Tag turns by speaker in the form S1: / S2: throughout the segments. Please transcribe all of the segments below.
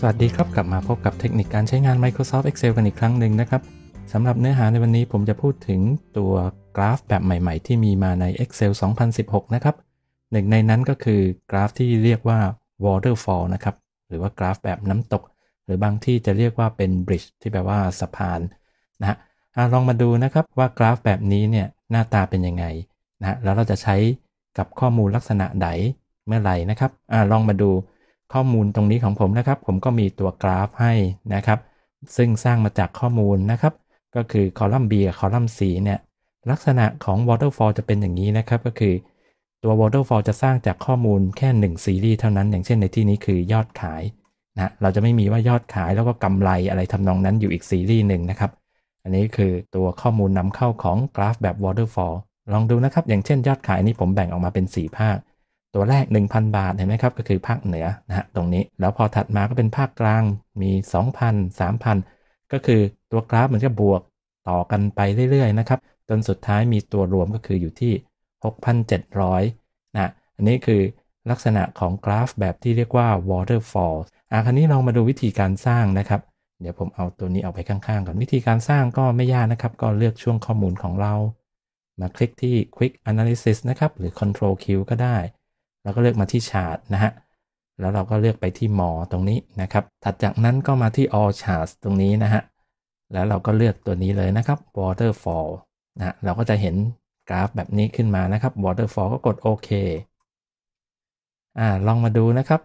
S1: สวัสดีครับกลับมาพบกับเทคนิคการใช้งาน Microsoft Excel กันอีกครั้งหนึ่งนะครับ สำหรับเนื้อหาในวันนี้ผมจะพูดถึงตัวกราฟแบบใหม่ๆที่มีมาใน Excel 2016 นะครับหนึ่งในนั้นก็คือกราฟที่เรียกว่า waterfall นะครับหรือว่ากราฟแบบน้ำตก หรือบางที่จะเรียกว่าเป็น bridge ที่แปลว่าสะพานนะฮะลองมาดูนะครับว่ากราฟแบบนี้เนี่ยหน้าตาเป็นยังไงนะแล้วเราจะใช้กับข้อมูลลักษณะใดเมื่อไหร่นะครับอลองมาดูข้อมูลตรงนี้ของผมนะครับผมก็มีตัวกราฟให้นะครับซึ่งสร้างมาจากข้อมูลนะครับก็คือคอลัมน์ B กับคอลัมน์ C เนี่ยลักษณะของ waterfall จะเป็นอย่างนี้นะครับก็คือตัว waterfall จะสร้างจากข้อมูลแค่1ซีรีส์เท่านั้นอย่างเช่นในที่นี้คือยอดขายนะเราจะไม่มีว่ายอดขายแล้วก็กำไรอะไรทำนองนั้นอยู่อีกซีรีส์หนึ่งนะครับอันนี้คือตัวข้อมูลนำเข้าของกราฟแบบ waterfall ลองดูนะครับอย่างเช่น ยอดขายนี้ผมแบ่งออกมาเป็น4ภาคตัวแรก 1,000 บาท เห็นไหมครับ ก็คือภาคเหนือนะฮะตรงนี้แล้วพอถัดมาก็เป็นภาคกลาง มี 2,000 3,000 ก็คือตัวกราฟมันก็บวกต่อกันไปเรื่อยๆ นะครับจนสุดท้ายมีตัวรวมก็คืออยู่ที่ 6,700นะอันนี้คือลักษณะของกราฟแบบที่เรียกว่า waterfall อ่ะคราวนี้เรามาดูวิธีการสร้างนะครับ เดี๋ยวผมเอาตัวนี้เอาไปข้างๆก่อนวิธีการสร้างก็ไม่ยากนะครับก็เลือกช่วงข้อมูลของเรามาคลิกที่ quick analysis นะครับหรือ control q ก็ได้เราก็เลือกมาที่ชาร์ตนะฮะ แล้วเราก็เลือกไปที่มอตรงนี้นะครับ ถัดจากนั้นก็มาที่ all charts ตรงนี้นะฮะ แล้วเราก็เลือกตัวนี้เลยนะครับ waterfall นะเราก็จะเห็นกราฟแบบนี้ขึ้นมานะครับ waterfall ก็กดโอเคอ่าลองมาดูนะครับ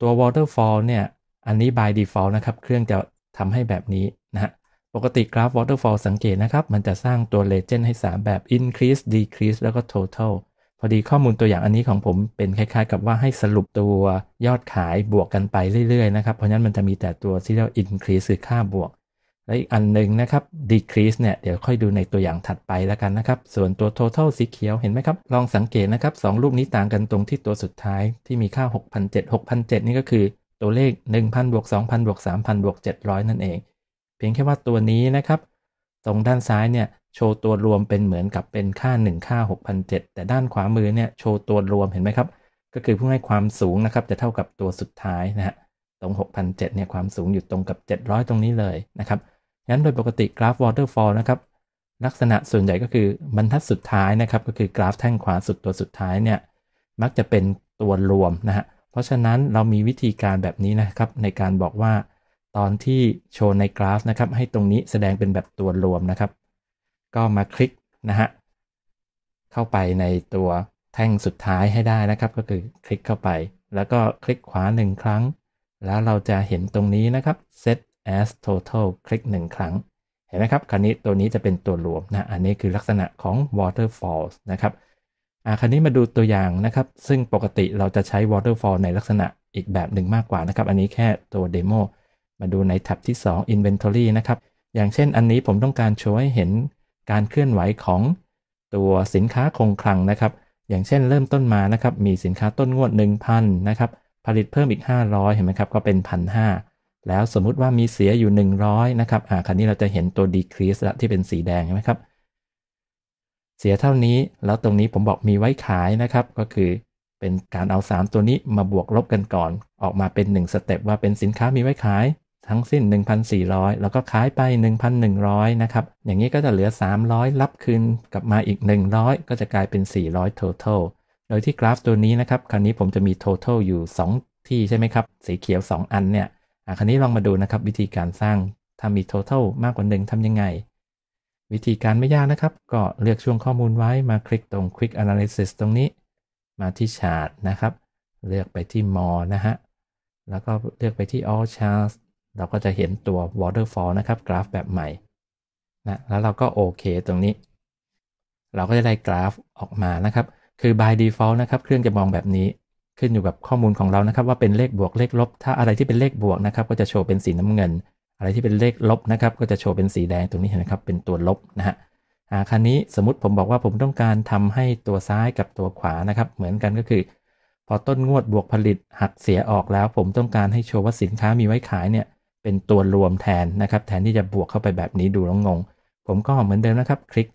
S1: ตัว waterfall เนี่ย อันนี้ by default นะครับ เครื่องจะทำให้แบบนี้นะฮะ ปกติกราฟ waterfall สังเกตนะครับ มันจะสร้างตัว legend ให้3แบบ increase decrease แล้วก็ total พอดีข้อมูลตัวอย่างอันนี้ของผมเป็นคล้ายๆกับว่าให้สรุปตัว ยอดขายบวกกันไปเรื่อยๆนะครับ เพราะนั้นมันจะมีแต่ตัวที่เรียกา increase คือค่าบวก และอีกอันหนึ่งนะครับ decrease เนี่ยเดี๋ยวค่อยดูในตัวอย่างถัดไปแล้วกันนะครับ ส่วนตัว total สีเขียวเห็นไหมครับ ลองสังเกตนะครับสองรูปนี้ต่างกันตรงที่ตัวสุดท้ายที่มีค่า6,700 6,700นี่ก็คือตัวเลข1,000บวก2,000บวก3,000บวก700นั่นเอง เพียงแค่ว่าตัวนี้นะครับตรงด้านซ้ายเนี่ยโชว์ตัวรวมเป็นเหมือนกับเป็นค่า1ค่า6,007แต่ด้านขวามือเนี่ยโชว์ตัวรวมเห็นไหมครับ ก็คือผู้ให้ความสูงนะครับจะเท่ากับตัวสุดท้ายนะฮะตรง6,007เนี่ยความสูงอยู่ตรงกับ 700 ตรงนี้เลยนะครับงั้นโดยปกติกราฟ waterfall นะครับ ลักษณะส่วนใหญ่ก็คือบรรทัดสุดท้ายนะครับก็คือกราฟแท่งขวาสุดตัวสุดท้ายเนี่ยมักจะเป็นตัวรวมนะฮะเพราะฉะนั้นเรามีวิธีการแบบนี้นะครับ ในการบอกว่าตอนที่โชว์ในกราฟนะครับให้ตรงนี้แสดงเป็นแบบตัวรวมนะครับก็มาคลิกนะฮะเข้าไปในตัวแท่งสุดท้ายให้ได้นะครับ ก็คือคลิกเข้าไป แล้วก็คลิกขวา 1 ครั้ง แล้วเราจะเห็นตรงนี้นะครับ set as total คลิก 1 ครั้งเห็นไหมครับคราวนี้ตัวนี้จะเป็นตัวรวมนะ อันนี้คือลักษณะของ waterfall นะครับ อ่าคราวนี้มาดูตัวอย่างนะครับ ซึ่งปกติเราจะใช้ waterfall ในลักษณะอีกแบบหนึ่งมากกว่านะครับ อันนี้แค่ตัวเดโมมาดูในแท็บที่ 2 inventory นะครับอย่างเช่นอันนี้ผมต้องการโชว์ให้เห็นการเคลื่อนไหวของตัวสินค้าคงคลังนะครับ อย่างเช่นเริ่มต้นมานะครับมีสินค้าต้นงวด 1,000นะครับ ผลิตเพิ่มอีก 500เห็นไหมครับก็เป็นพันห้าแล้วสมมุติว่ามีเสียอยู่ 100นะครับ อ่าคราวนี้เราจะเห็นตัว decrease ละที่เป็นสีแดงใช่ไหมครับ เสียเท่านี้แล้วตรงนี้ผมบอกมีไว้ขายนะครับ ก็คือเป็นการเอา 3 ตัวนี้มาบวกลบกันก่อน ออกมาเป็น1สเต็ปว่าเป็นสินค้ามีไว้ขายทั้งสิ้น 1,400 แล้วก็ขายไป 1,100 นะครับ อย่างนี้ก็จะเหลือ 300 รับคืนกลับมาอีก 100 ก็จะกลายเป็น 400 total โดยที่กราฟตัวนี้นะครับคราวนี้ผมจะมี total อยู่ 2 ที่ ใช่ไหมครับ สีเขียว 2 อันเนี่ยคราวนี้ลองมาดูนะครับ วิธีการสร้าง ถ้ามี total มากกว่า 1ทำยังไง วิธีการไม่ยากนะครับ ก็เลือกช่วงข้อมูลไว้มาคลิกตรง quick analysis ตรงนี้มาที่ชาร์ตนะครับเลือกไปที่ more นะฮะแล้วก็เลือกไปที่ all charts เราก็จะเห็นตัว waterfall นะครับกราฟแบบใหม่ นะ แล้วเราก็โอเคตรงนี้ เราก็จะได้กราฟออกมานะครับ คือ by default นะครับเครื่องจะมองแบบนี้ ขึ้นอยู่กับข้อมูลของเรานะครับ ว่าเป็นเลขบวกเลขลบ ถ้าอะไรที่เป็นเลขบวกนะครับก็จะโชว์เป็นสีน้ำเงิน อะไรที่เป็นเลขลบนะครับก็จะโชว์เป็นสีแดงตรงนี้เห็นไหมครับเป็นตัวลบนะฮะอาครนนี้สมมติผมบอกว่าผมต้องการทำให้ตัวซ้ายกับตัวขวานะครับเหมือนกันก็คือ พอต้นงวดบวกผลิตหักเสียออกแล้ว ผมต้องการให้โชว์ว่าสินค้ามีไว้ขายเนี่ยเป็นตัวรวมแทนนะครับแทนที่จะบวกเข้าไปแบบนี้ดูแล้วงงผมก็เหมือนเดิมนะครับ คลิก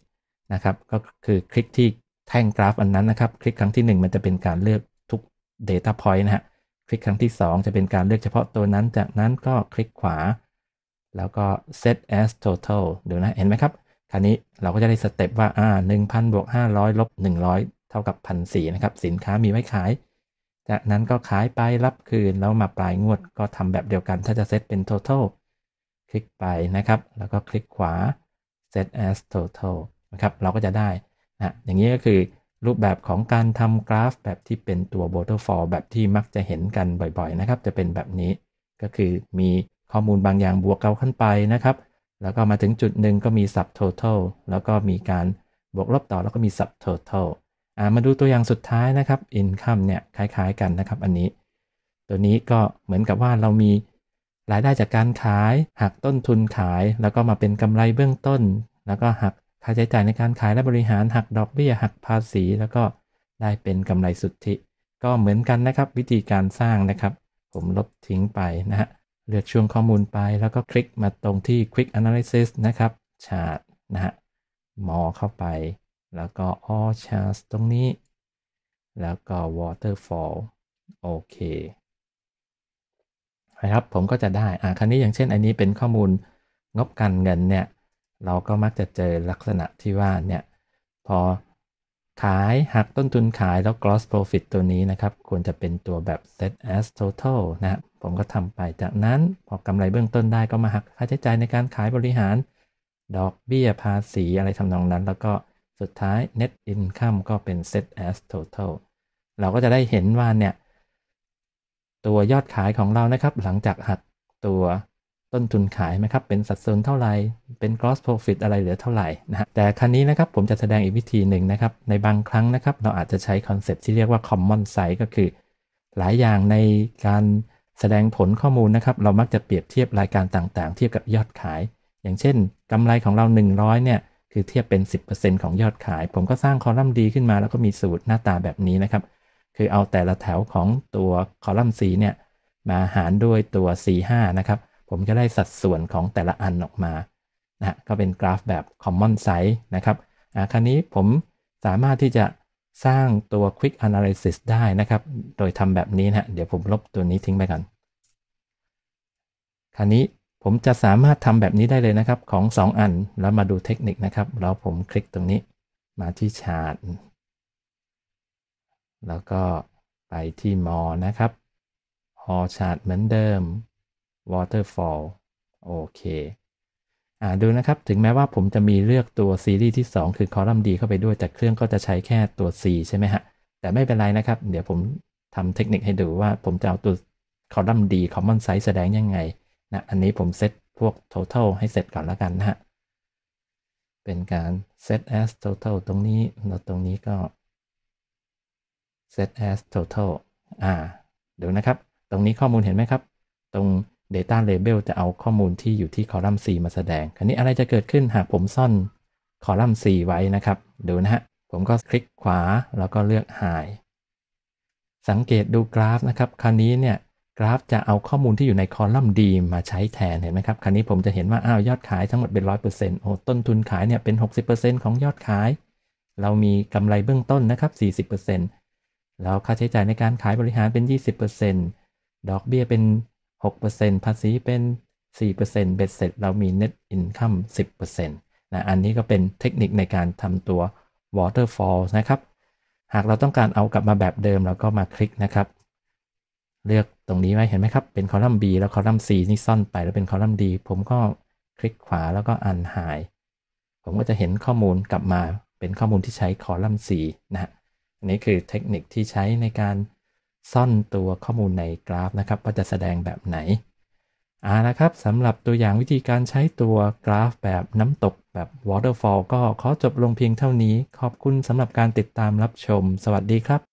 S1: นะครับก็คือคลิกที่แท่งกราฟอันนั้นนะครับ คลิกครั้งที่ 1 มันจะเป็นการเลือกทุก Data Point นะฮะคลิกครั้งที่ 2 จะเป็นการเลือกเฉพาะตัวนั้น จากนั้นก็คลิกขวา แล้วก็ set as total เดี๋ยวนะ เห็นไหมครับคราวนี้เราก็จะได้สเต็ปว่า อ่า1,000บวก500ลบ100เท่ากับ1,400นะครับสินค้ามีไว้ขายจากนั้นก็ขายไปรับคืนแล้วมาปลายงวดก็ทำแบบเดียวกัน ถ้าจะเซตเป็น total คลิกไปนะครับ แล้วก็คลิกขวา set as total นะครับเราก็จะได้นะอย่างนี้ก็คือรูปแบบของการทำกราฟแบบที่เป็นตัว waterfall แบบที่มักจะเห็นกันบ่อยๆนะครับ จะเป็นแบบนี้ ก็คือมีข้อมูลบางอย่างบวกเก้าขึ้นไปนะครับ แล้วก็มาถึงจุดหนึ่งก็มี subtotal แล้วก็มีการบวกลบต่อแล้วก็มี subtotal มาดูตัวอย่างสุดท้ายนะครับ Income เนี่ยคล้ายๆกันนะครับอันนี้ตัวนี้ก็เหมือนกับว่าเรามีรายได้จากการขายหักต้นทุนขาย แล้วก็มาเป็นกำไรเบื้องต้น แล้วก็หักค่าใช้จ่ายในการขายและบริหารหักดอกเบี้ยหักภาษีแล้วก็ได้เป็นกำไรสุทธิ ก็เหมือนกันนะครับวิธีการสร้างนะครับ ผมลบทิ้งไปนะฮะเลือกช่วงข้อมูลไป แล้วก็คลิกมาตรงที่ Quick Analysis นะครับชาร์ตนะฮะมอเข้าไปแล้วก็ all chance ตรงนี้ แล้วก็ waterfall โอเคนะครับ ผมก็จะได้ อ่าคราวนี้อย่างเช่น อันนี้เป็นข้อมูลงบการเงินเนี่ย เราก็มักจะเจอลักษณะที่ว่าเนี่ย พอ ขาย หักต้นทุนขายแล้ว gross profit ตัวนี้นะครับ ควรจะเป็นตัวแบบ set as total นะผมก็ทำไปจากนั้น พอกำไรเบื้องต้นได้ก็มาหักค่าใช้จ่ายในการขายบริหารดอกเบี้ยภาษีอะไรทำนองนั้น แล้วก็สุดท้าย net income ก็เป็น set as total เราก็จะได้เห็นว่าเนี่ยตัวยอดขายของเรานะครับ หลังจากหักตัวต้นทุนขายไหมครับเป็นสัดส่วนเท่าไหร่เป็น gross profit อะไรเหลือเท่าไหร่นะฮะแต่ครั้นี้นะครับผมจะแสดงอีกวิธีหนึ่งนะครับ ในบางครั้งนะครับ เราอาจจะใช้คอนเซปที่เรียกว่า common size ก็คือ หลายอย่างในการแสดงผลข้อมูลนะครับ เรามักจะเปรียบเทียบรายการต่างๆเทียบกับยอดขาย อย่างเช่น กำไรของเรา 100เนี่ยคือเทียบเป็น 10%ของยอดขาย ผมก็สร้างคอลัมน์ดีขึ้นมา แล้วก็มีสูตรหน้าตาแบบนี้นะครับ คือเอาแต่ละแถวของตัวคอลัมน์สีเนี่ย มาหารด้วยตัว C5 นะครับ ผมจะได้สัดส่วนของแต่ละอันออกมานะก็เป็นกราฟแบบ common size นะครับอ่าคราวนี้ผมสามารถที่จะสร้างตัว quick analysis ได้นะครับ โดยทำแบบนี้นะเดี๋ยวผมลบตัวนี้ทิ้งไปก่อนคราวนี้ผมจะสามารถทำแบบนี้ได้เลยนะครับของ 2 อันแล้วมาดูเทคนิคนะครับ แล้วผมคลิกตรงนี้มาที่ชาร์ตแล้วก็ไปที่มอนะครับฮอชาร์ตเหมือนเดิม Waterfall โอเค อ่าดูนะครับ ถึงแม้ว่าผมจะมีเลือกตัวซีรีส์ที่ 2 คือคอลัมน์ดีเข้าไปด้วย แต่เครื่องก็จะใช้แค่ตัว C ใช่ไหมฮะ แต่ไม่เป็นไรนะครับ เดี๋ยวผมทำเทคนิคให้ดูว่าผมจะเอาตัวคอลัมน์ดีคอมมอนไซส์แสดงยังไงนะอันนี้ผมเซตพวก total ให้เสร็จก่อนแล้วกันนะฮะเป็นการ set as total ตรงนี้เราตรงนี้ก็ set as total อ่าเดี๋ยวนะครับ ตรงนี้ข้อมูลเห็นไหมครับ ตรง data label จะเอาข้อมูลที่อยู่ที่คอลัมน์ C มาแสดง คราวนี้อะไรจะเกิดขึ้นหากผมซ่อนคอลัมน์ C ไว้นะครับ ดูนะฮะผมก็คลิกขวาแล้วก็เลือก hide สังเกตดูกราฟนะครับ คราวนี้เนี่ยกราฟจะเอาข้อมูลที่อยู่ในคอลัมน์ดีมาใช้แทนเห็นไหมครับ คราวนี้ผมจะเห็นว่าอ้าวยอดขายทั้งหมดเป็นร้อยเปอร์เซ็นต์โอ้ต้นทุนขายเนี่ยเป็นหกสิบเปอร์เซ็นต์ของยอดขาย เรามีกำไรเบื้องต้นนะครับสี่สิบเปอร์เซ็นต์แล้วค่าใช้จ่ายในการขายบริหารเป็นยี่สิบเปอร์เซ็นต์ดอกเบี้ยเป็นหกเปอร์เซ็นต์ภาษีเป็นสี่เปอร์เซ็นต์เบ็ดเสร็จเรามี net income สิบเปอร์เซ็นต์นะ อันนี้ก็เป็นเทคนิคในการทำตัว waterfall นะครับ หากเราต้องการเอากลับมาแบบเดิมเราก็มาคลิกนะครับเลือกตรงนี้ไว้เห็นไหมครับ เป็นคอลัมน์ B แล้วคอลัมน์ C นี่ซ่อนไปแล้วเป็นคอลัมน์ D ผมก็คลิกขวาแล้วก็อันหาย ผมก็จะเห็นข้อมูลกลับมาเป็นข้อมูลที่ใช้คอลัมน์ C นะฮะอันนี้คือเทคนิคที่ใช้ในการซ่อนตัวข้อมูลในกราฟนะครับ ว่าจะแสดงแบบไหนเอาละครับสำหรับตัวอย่างวิธีการใช้ตัวกราฟแบบน้ำตกแบบ waterfall ก็ขอจบลงเพียงเท่านี้ ขอบคุณสำหรับการติดตามรับชม สวัสดีครับ